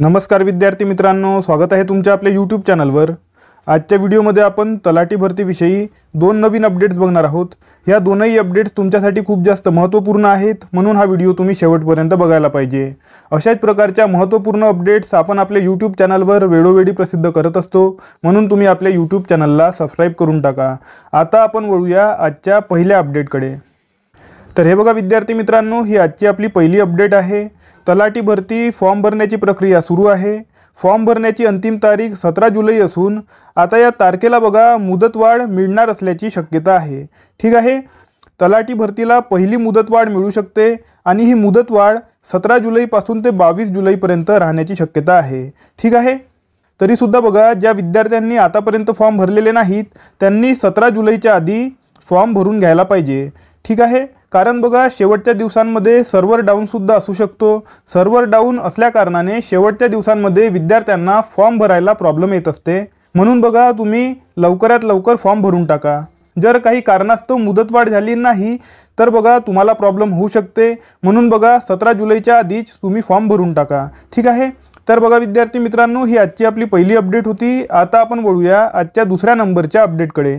नमस्कार विद्यार्थी मित्रांनो स्वागत आहे तुमच्या आपल्या यूट्यूब चॅनलवर आजच्या व्हिडिओमध्ये आपण तलाठी भरतीविषयी दोन नवीन अपडेट्स बघणार आहोत ह्या दोनही अपडेट्स तुमच्यासाठी खूप जास्त महत्त्वपूर्ण आहेत म्हणून हा व्हिडिओ तुम्ही शेवटपर्यंत बघायला पाहिजे अशाच प्रकारच्या महत्त्वपूर्ण अपडेट्स आपण आपल्या यूट्यूब चॅनलवर वेळोवेळी प्रसिद्ध करत असतो म्हणून तुम्ही आपल्या यूट्यूब चॅनलला सबस्क्राईब करून टाका आता आपण वळूया आजच्या पहिल्या अपडेटकडे तर हे बघा विद्यार्थी मित्रांनो ही आजची आपली पहिली अपडेट आहे तलाठी भरती फॉर्म भरण्याची प्रक्रिया सुरू आहे फॉर्म भरण्याची अंतिम तारीख सतरा जुलै असून आता या तारखेला बघा मुदतवाढ मिळणार असल्याची शक्यता आहे ठीक आहे तलाठी भरतीला पहिली मुदतवाढ मिळू शकते आणि ही मुदतवाढ सतरा जुलैपासून ते बावीस जुलैपर्यंत राहण्याची शक्यता आहे ठीक आहे तरीसुद्धा बघा ज्या विद्यार्थ्यांनी आतापर्यंत फॉर्म भरलेले नाहीत त्यांनी सतरा जुलैच्या आधी फॉर्म भरून घ्यायला पाहिजे ठीक आहे कारण बघा शेवटच्या दिवसांमध्ये सर्व्हर डाऊनसुद्धा असू शकतो सर्व्हर डाऊन असल्याकारणाने शेवटच्या दिवसांमध्ये विद्यार्थ्यांना फॉर्म भरायला प्रॉब्लेम येत असते म्हणून बघा तुम्ही लवकरात लवकर फॉर्म भरून टाका जर काही कारणास्तव मुदतवाढ झाली नाही तर बघा तुम्हाला प्रॉब्लेम होऊ शकते म्हणून बघा सतरा जुलैच्या आधीच तुम्ही फॉर्म भरून टाका ठीक आहे तर बघा विद्यार्थी मित्रांनो ही आजची आपली पहिली अपडेट होती आता आपण वळूया आजच्या दुसऱ्या नंबरच्या अपडेटकडे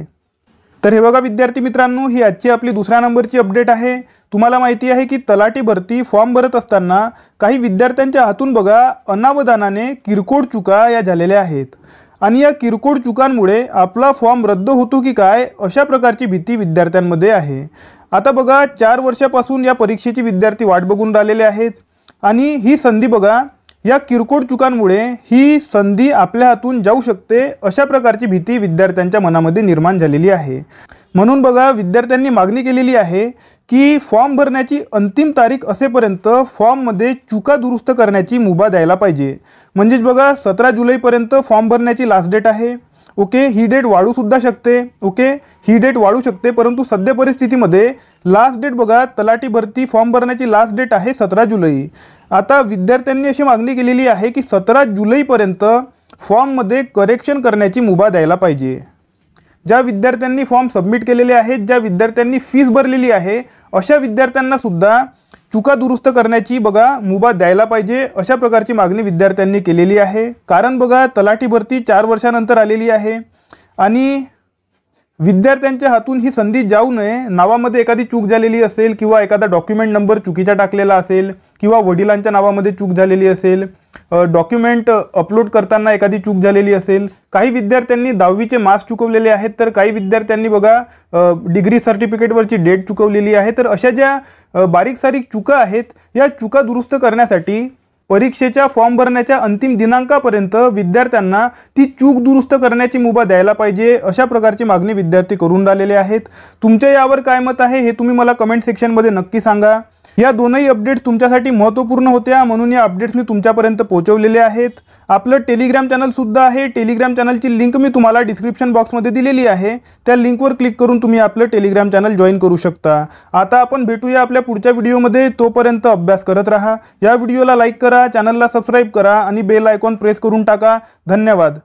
तर हे बघा विद्यार्थी मित्रांनो ही आजची आपली दुसऱ्या नंबरची अपडेट आहे तुम्हाला माहिती आहे की तलाठी भरती फॉर्म भरत असताना काही विद्यार्थ्यांच्या हातून बघा अनावधानाने किरकोळ चुका या झालेल्या आहेत आणि या किरकोळ चुकांमुळे आपला फॉर्म रद्द होतो की काय अशा प्रकारची भीती विद्यार्थ्यांमध्ये आहे आता बघा चार वर्षापासून या परीक्षेची विद्यार्थी वाट बघून राहिलेले आहेत आणि ही संधी बघा या किरकोळ चुकांमुळे ही संधी आपल्या हातून जाऊ शकते अशा प्रकारची भीती विद्यार्थ्यांच्या मनामध्ये निर्माण झालेली आहे म्हणून बघा विद्यार्थ्यांनी मागणी केलेली आहे की फॉर्म भरण्याची अंतिम तारीख असेपर्यंत फॉर्ममध्ये चुका दुरुस्त करण्याची मुभा द्यायला पाहिजे म्हणजेच बघा सतरा जुलैपर्यंत फॉर्म भरण्याची लास्ट डेट आहे ओके ही डेट वाढू सुद्धा शकते ओके ही डेट वाढू शकते परंतु सध्या परिस्थितीमध्ये लास्ट डेट बघा तलाठी भरती फॉर्म भरण्याची लास्ट डेट आहे सतरा जुलै आता विद्यार्थ्यांनी अशी मागणी केलेली आहे की सतरा जुलैपर्यंत फॉर्ममध्ये करेक्शन करण्याची मुभा द्यायला पाहिजे ज्या विद्यार्थ्यांनी फॉर्म सबमिट केलेले आहेत ज्या विद्यार्थ्यांनी फीस भरलेली आहे अशा विद्यार्थ्यांना सुद्धा चुका दुरुस्त करण्याची बघा मुभा द्यायला पाहिजे अशा प्रकारची मागणी विद्यार्थ्यांनी केलेली आहे कारण बघा तलाठी भरती चार वर्षानंतर आलेली आहे आणि विद्यार्थ्यांच्या हातून ही संधी जाऊ नये नावामध्ये एखादी चूक झालेली असेल किंवा एखादा डॉक्युमेंट नंबर चुकीचा टाकलेला असेल किंवा वडिलांच्या नावामध्ये चूक झालेली असेल डॉक्युमेंट अपलोड करताना एखादी चूक झालेली असेल काही विद्यार्थ्यांनी दहावीचे मार्क्स चुकवलेले आहेत तर काही विद्यार्थ्यांनी बघा डिग्री सर्टिफिकेटवरची डेट चुकवलेली आहे तर अशा ज्या बारीक सारीक चुका आहेत या चुका दुरुस्त करण्यासाठी परीक्षेच्या फॉर्म भरण्याच्या अंतिम दिनांकापर्यंत विद्यार्थ्यांना ती चूक दुरुस्त करण्याची मुभा द्यायला पाहिजे अशा प्रकारची मागणी विद्यार्थी करून राहिलेले आहेत तुमच्या यावर काय मत आहे हे तुम्ही मला कमेंट सेक्शनमध्ये नक्की सांगा या दोनही अपडेट्स तुमच्यासाठी महत्त्वपूर्ण होत्या म्हणून या अपडेट्स मी तुमच्यापर्यंत पोहोचवलेले आहेत आपलं टेलिग्राम चॅनलसुद्धा आहे टेलिग्राम चॅनलची लिंक मी तुम्हाला डिस्क्रिप्शन बॉक्समध्ये दिलेली आहे त्या लिंकवर क्लिक करून तुम्ही आपलं टेलिग्राम चॅनल जॉईन करू शकता आता आपण भेटूया आपल्या पुढच्या व्हिडिओमध्ये तोपर्यंत अभ्यास करत राहा या व्हिडिओला लाईक करा चॅनलला सबस्क्राईब करा आणि बेल आयकॉन प्रेस करून टाका धन्यवाद